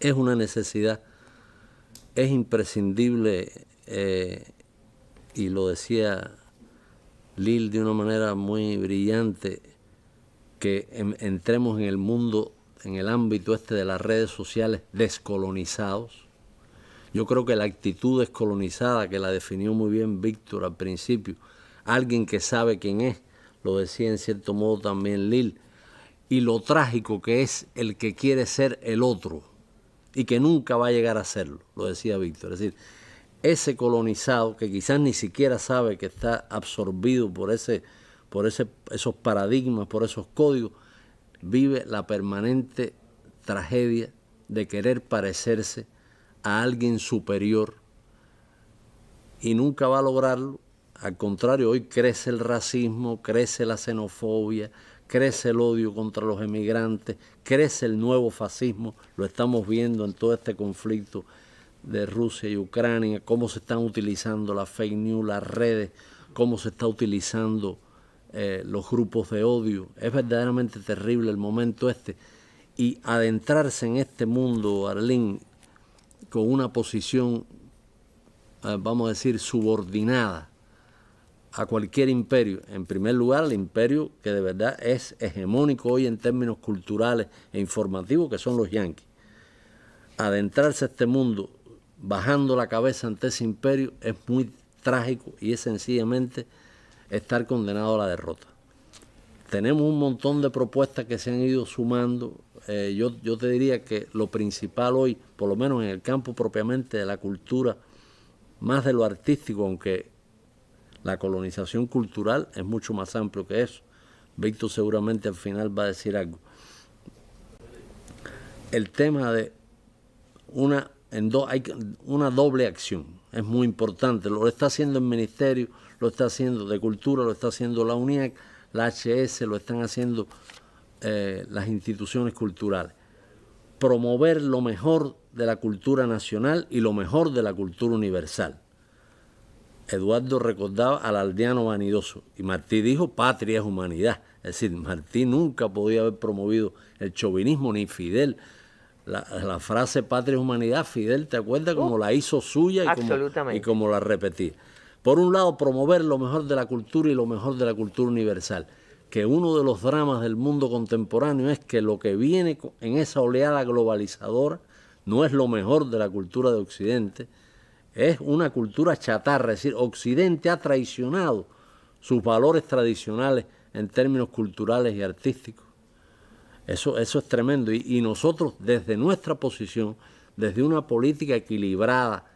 es una necesidad, es imprescindible, eh, y lo decía Lil de una manera muy brillante, que entremos en el mundo, en el ámbito este de las redes sociales descolonizados. Yo creo que la actitud descolonizada, que la definió muy bien Víctor al principio, alguien que sabe quién es, lo decía en cierto modo también Lil, y lo trágico que es el que quiere ser el otro y que nunca va a llegar a serlo, lo decía Víctor. Es decir, ese colonizado que quizás ni siquiera sabe que está absorbido por, ese, por ese, esos paradigmas, por esos códigos, vive la permanente tragedia de querer parecerse a alguien superior y nunca va a lograrlo. Al contrario, hoy crece el racismo, crece la xenofobia, crece el odio contra los emigrantes, crece el nuevo fascismo, lo estamos viendo en todo este conflicto de Rusia y Ucrania, cómo se están utilizando las fake news, las redes, cómo se están utilizando eh, los grupos de odio. Es verdaderamente terrible el momento este. Y adentrarse en este mundo, Arlín, con una posición, eh, vamos a decir, subordinada, a cualquier imperio. En primer lugar, el imperio que de verdad es hegemónico hoy en términos culturales e informativos, que son los yanquis. Adentrarse a este mundo bajando la cabeza ante ese imperio es muy trágico y es sencillamente estar condenado a la derrota. Tenemos un montón de propuestas que se han ido sumando. Eh, yo, yo te diría que lo principal hoy, por lo menos en el campo propiamente de la cultura, más de lo artístico, aunque la colonización cultural es mucho más amplio que eso. Víctor seguramente al final va a decir algo. El tema de una, hay una doble acción es muy importante. Lo está haciendo el Ministerio, lo está haciendo de Cultura, lo está haciendo la UNIAC, la HS, lo están haciendo eh, las instituciones culturales. Promover lo mejor de la cultura nacional y lo mejor de la cultura universal. Eduardo recordaba al aldeano vanidoso y Martí dijo, patria es humanidad. Es decir, Martí nunca podía haber promovido el chauvinismo ni Fidel. La, frase patria es humanidad, Fidel, ¿te acuerdas cómo la hizo suya y como y cómo la repetía? Por un lado, promover lo mejor de la cultura y lo mejor de la cultura universal. Que uno de los dramas del mundo contemporáneo es que lo que viene en esa oleada globalizadora no es lo mejor de la cultura de Occidente, es una cultura chatarra, es decir, Occidente ha traicionado sus valores tradicionales en términos culturales y artísticos. Eso, eso es tremendo. Y, nosotros, desde nuestra posición, desde una política equilibrada,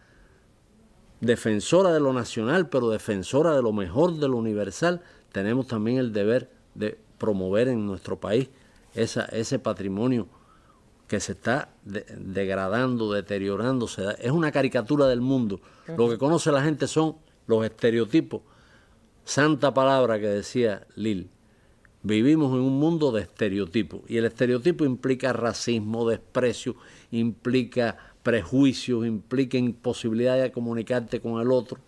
defensora de lo nacional, pero defensora de lo mejor, de lo universal, tenemos también el deber de promover en nuestro país ese patrimonio que se está degradando, deteriorándose. Es una caricatura del mundo. Lo que conoce la gente son los estereotipos. Santa palabra que decía Lil. Vivimos en un mundo de estereotipos. Y el estereotipo implica racismo, desprecio, implica prejuicios, implica imposibilidad de comunicarte con el otro.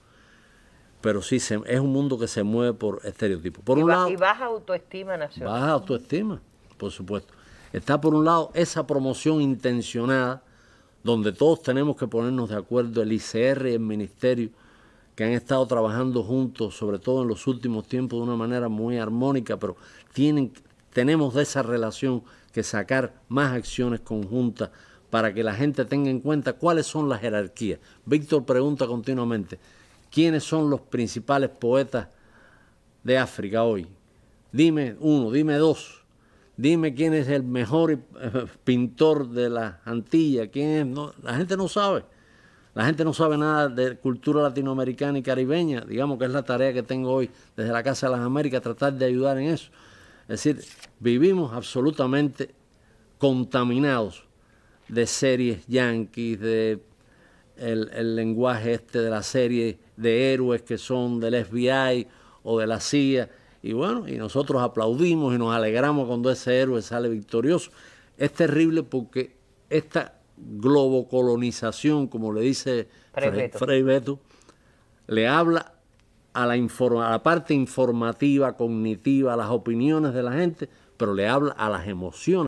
Pero sí, se, es un mundo que se mueve por estereotipos. Por y baja autoestima nacional. Baja autoestima, por supuesto. Está por un lado esa promoción intencionada, donde todos tenemos que ponernos de acuerdo, el ICR y el Ministerio, que han estado trabajando juntos, sobre todo en los últimos tiempos, de una manera muy armónica, pero tienen, tenemos de esa relación que sacar más acciones conjuntas para que la gente tenga en cuenta cuáles son las jerarquías. Víctor pregunta continuamente, ¿quiénes son los principales poetas de África hoy? Dime uno, dime dos dime quién es el mejor eh, pintor de la Antillas, quién es, la gente no sabe. La gente no sabe nada de cultura latinoamericana y caribeña, digamos que es la tarea que tengo hoy desde la Casa de las Américas, tratar de ayudar en eso. Es decir, vivimos absolutamente contaminados de series yanquis, de el, el, lenguaje este de la serie de héroes que son del FBI o de la CIA y bueno, y nosotros aplaudimos y nos alegramos cuando ese héroe sale victorioso. Es terrible porque esta globocolonización, como le dice Frei, Beto. le habla a la, a la parte informativa, cognitiva, a las opiniones de la gente, pero le habla a las emociones.